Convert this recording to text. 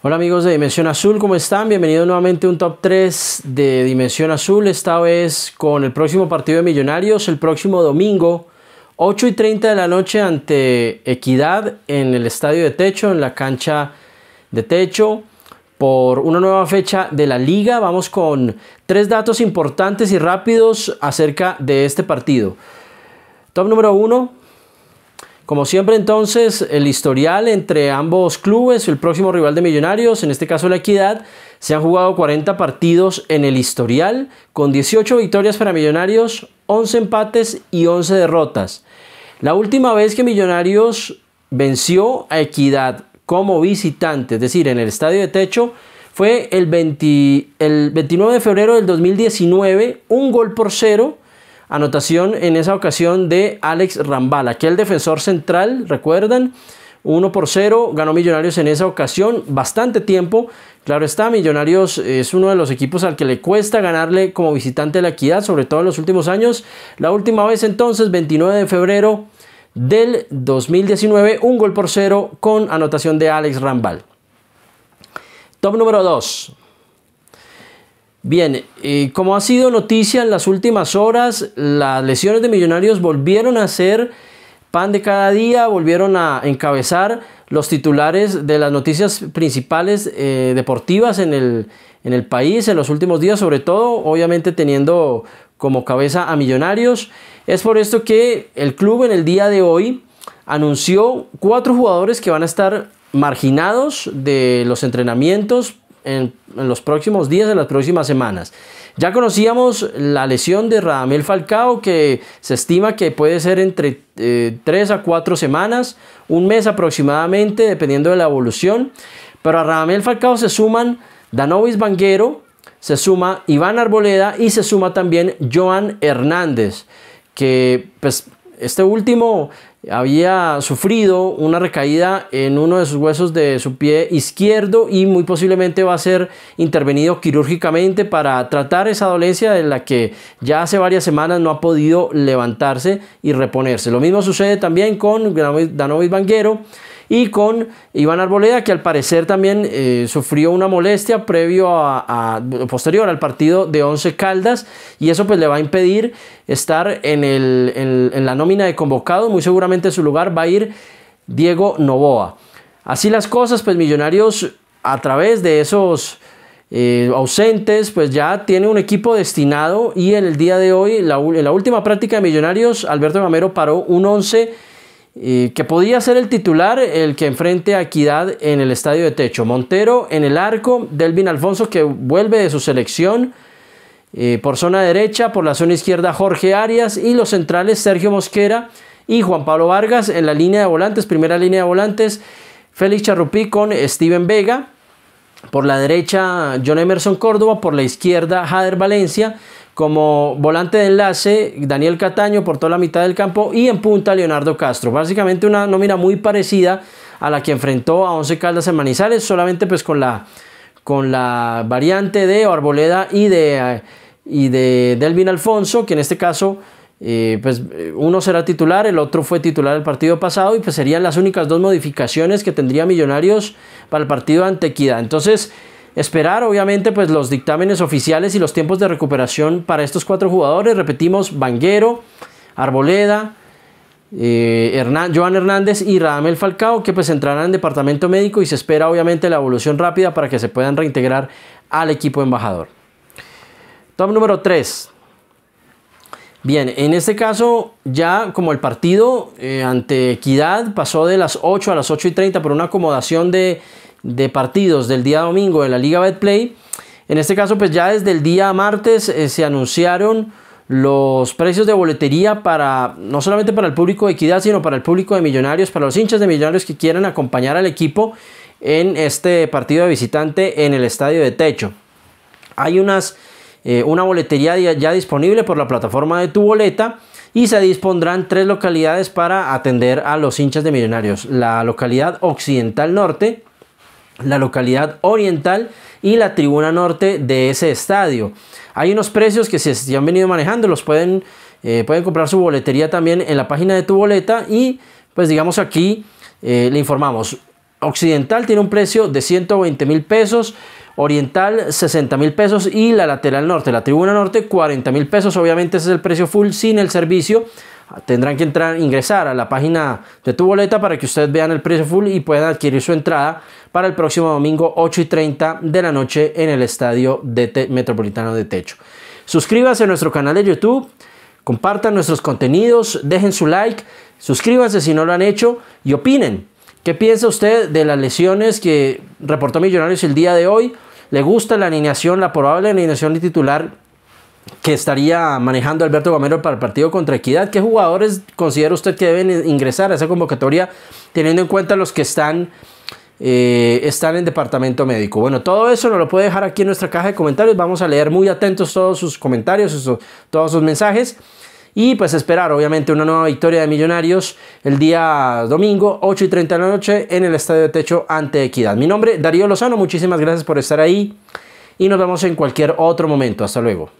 Hola amigos de Dimensión Azul, ¿cómo están? Bienvenidos nuevamente a un top 3 de Dimensión Azul, esta vez con el próximo partido de Millonarios, el próximo domingo, 8 y 30 de la noche ante Equidad en el estadio de techo, en la cancha de techo, por una nueva fecha de la liga. Vamos con tres datos importantes y rápidos acerca de este partido. Top número 1, como siempre entonces, el historial entre ambos clubes, el próximo rival de Millonarios, en este caso la Equidad, se han jugado 40 partidos en el historial, con 18 victorias para Millonarios, 11 empates y 11 derrotas. La última vez que Millonarios venció a Equidad como visitante, es decir, en el estadio de techo, fue el, 29 de febrero del 2019, un gol por cero Anotación en esa ocasión de Alex Rambal, aquel defensor central, recuerdan, 1 por 0, ganó Millonarios en esa ocasión, bastante tiempo. Claro está, Millonarios es uno de los equipos al que le cuesta ganarle como visitante de la equidad, sobre todo en los últimos años. La última vez entonces, 29 de febrero del 2019, un gol por cero con anotación de Alex Rambal. Top número 2. Bien, como ha sido noticia en las últimas horas, las lesiones de Millonarios volvieron a ser pan de cada día, volvieron a encabezar los titulares de las noticias principales eh, deportivas en el, en el país en los últimos días, sobre todo, obviamente teniendo como cabeza a Millonarios. Es por esto que el club en el día de hoy anunció cuatro jugadores que van a estar marginados de los entrenamientos en, los próximos días, en las próximas semanas. Ya conocíamos la lesión de Radamel Falcao, que se estima que puede ser entre 3 eh, a 4 semanas, un mes aproximadamente, dependiendo de la evolución. Pero a Radamel Falcao se suman Danovis Banguero, se suma Iván Arboleda y se suma también Joan Hernández, que pues este último había sufrido una recaída en uno de sus huesos de su pie izquierdo y muy posiblemente va a ser intervenido quirúrgicamente para tratar esa dolencia de la que ya hace varias semanas no ha podido levantarse y reponerse. Lo mismo sucede también con Danovis Banguero, y con Iván Arboleda, que al parecer también eh, sufrió una molestia previo a, posterior al partido de Once Caldas, y eso pues le va a impedir estar en, el, en, la nómina de convocado. Muy seguramente su lugar va a ir Diego Novoa. Así las cosas, pues Millonarios a través de esos eh, ausentes, pues ya tiene un equipo destinado y en el día de hoy, en la última práctica de Millonarios, Alberto Gamero paró un 11 eh, que podía ser el titular el que enfrente a Equidad en el estadio de techo. Montero en el arco, Delvin Alfonso que vuelve de su selección. Eh, por zona derecha, por la zona izquierda Jorge Arias y los centrales Sergio Mosquera y Juan Pablo Vargas en la línea de volantes, primera línea de volantes, Félix Charrupí con Steven Vega, por la derecha John Emerson Córdoba, por la izquierda Jader Valencia, como volante de enlace, Daniel Cataño portó la mitad del campo y en punta Leonardo Castro. Básicamente una nómina muy parecida a la que enfrentó a Once Caldas en Manizales, solamente pues con la, con la variante de Arboleda y de, y de Delvin Alfonso, que en este caso eh, pues uno será titular, el otro fue titular el partido pasado y pues serían las únicas dos modificaciones que tendría Millonarios para el partido ante Equidad. Entonces, Esperar obviamente pues los dictámenes oficiales y los tiempos de recuperación para estos cuatro jugadores. Repetimos, Banguero, Arboleda, eh, Joan Hernández y Radamel Falcao que pues entrarán en departamento médico y se espera obviamente la evolución rápida para que se puedan reintegrar al equipo embajador. Top número 3. Bien, en este caso ya como el partido eh, ante Equidad pasó de las 8 a las 8 y 30 por una acomodación de de partidos del día domingo de la Liga Betplay. En este caso, pues ya desde el día martes eh, se anunciaron los precios de boletería para no solamente para el público de Equidad, sino para el público de Millonarios, para los hinchas de Millonarios que quieran acompañar al equipo en este partido de visitante en el estadio de Techo. Hay unas, eh, una boletería ya disponible por la plataforma de tu boleta y se dispondrán tres localidades para atender a los hinchas de Millonarios. La localidad Occidental Norte, la localidad oriental y la tribuna norte de ese estadio. Hay unos precios que se si han venido manejando, los pueden, eh, pueden comprar su boletería también en la página de tu boleta y pues digamos aquí eh, le informamos. Occidental tiene un precio de 120 mil pesos, Oriental 60 mil pesos y la lateral norte, la tribuna norte 40 mil pesos. Obviamente ese es el precio full sin el servicio tendrán que entrar, ingresar a la página de tu boleta para que ustedes vean el precio full y puedan adquirir su entrada para el próximo domingo 8 y 30 de la noche en el Estadio Metropolitano de Techo. Suscríbase a nuestro canal de YouTube, compartan nuestros contenidos, dejen su like, suscríbanse si no lo han hecho y opinen. ¿Qué piensa usted de las lesiones que reportó Millonarios el día de hoy? ¿Le gusta la alineación, la probable alineación de titular que estaría manejando Alberto Gamero para el partido contra Equidad. ¿Qué jugadores considera usted que deben ingresar a esa convocatoria teniendo en cuenta los que están, eh, están en departamento médico? Bueno, todo eso nos lo puede dejar aquí en nuestra caja de comentarios. Vamos a leer muy atentos todos sus comentarios, todos sus mensajes. Y pues esperar, obviamente, una nueva victoria de Millonarios el día domingo, 8 y 30 de la noche, en el Estadio de Techo ante Equidad. Mi nombre, Darío Lozano. Muchísimas gracias por estar ahí. Y nos vemos en cualquier otro momento. Hasta luego.